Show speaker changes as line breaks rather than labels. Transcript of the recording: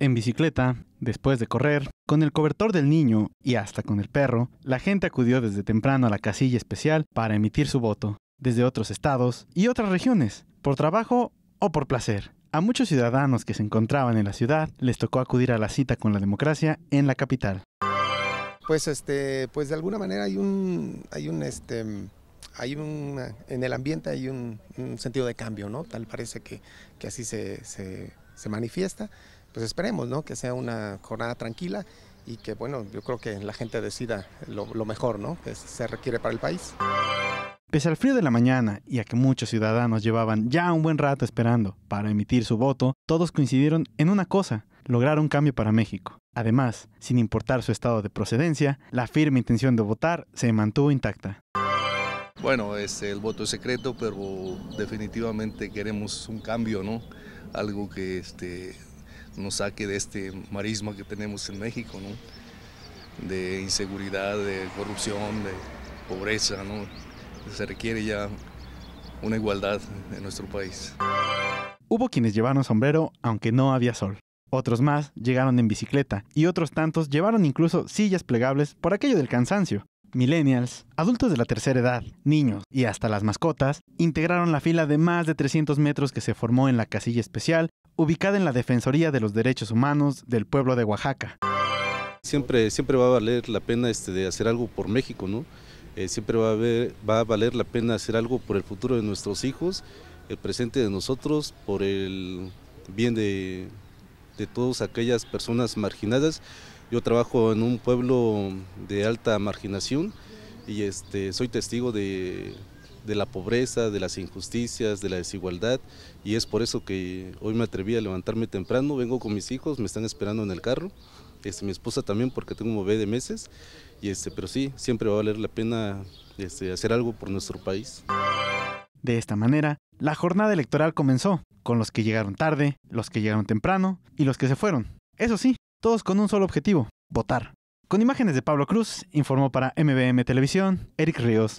En bicicleta, después de correr, con el cobertor del niño y hasta con el perro, la gente acudió desde temprano a la casilla especial para emitir su voto, desde otros estados y otras regiones, por trabajo o por placer. A muchos ciudadanos que se encontraban en la ciudad les tocó acudir a la cita con la democracia en la capital.
Pues este, pues de alguna manera hay un hay un este hay un en el ambiente hay un, sentido de cambio, ¿no? Tal parece que, así se, se, se manifiesta pues esperemos, ¿no? Que sea una jornada tranquila y que, bueno, yo creo que la gente decida lo, lo mejor, ¿no? Que se requiere para el país.
Pese al frío de la mañana y a que muchos ciudadanos llevaban ya un buen rato esperando para emitir su voto, todos coincidieron en una cosa, lograr un cambio para México. Además, sin importar su estado de procedencia, la firme intención de votar se mantuvo intacta.
Bueno, este, el voto es secreto, pero definitivamente queremos un cambio, ¿no? Algo que este, nos saque de este marisma que tenemos en México, ¿no? de inseguridad, de corrupción, de pobreza. ¿no? Se requiere ya una igualdad en nuestro país.
Hubo quienes llevaron sombrero aunque no había sol. Otros más llegaron en bicicleta y otros tantos llevaron incluso sillas plegables por aquello del cansancio. Millennials, adultos de la tercera edad, niños y hasta las mascotas integraron la fila de más de 300 metros que se formó en la casilla especial ubicada en la Defensoría de los Derechos Humanos del pueblo de Oaxaca.
Siempre, siempre va a valer la pena este, de hacer algo por México, ¿no? Eh, siempre va a, va a valer la pena hacer algo por el futuro de nuestros hijos, el presente de nosotros, por el bien de, de todas aquellas personas marginadas. Yo trabajo en un pueblo de alta marginación y este, soy testigo de de la pobreza, de las injusticias, de la desigualdad y es por eso que hoy me atreví a levantarme temprano, vengo con mis hijos, me están esperando en el carro, este, mi esposa también porque tengo un bebé de meses, y este, pero sí, siempre va a valer la pena este, hacer algo por nuestro país.
De esta manera, la jornada electoral comenzó, con los que llegaron tarde, los que llegaron temprano y los que se fueron. Eso sí, todos con un solo objetivo, votar. Con imágenes de Pablo Cruz, informó para MBM Televisión, Eric Ríos.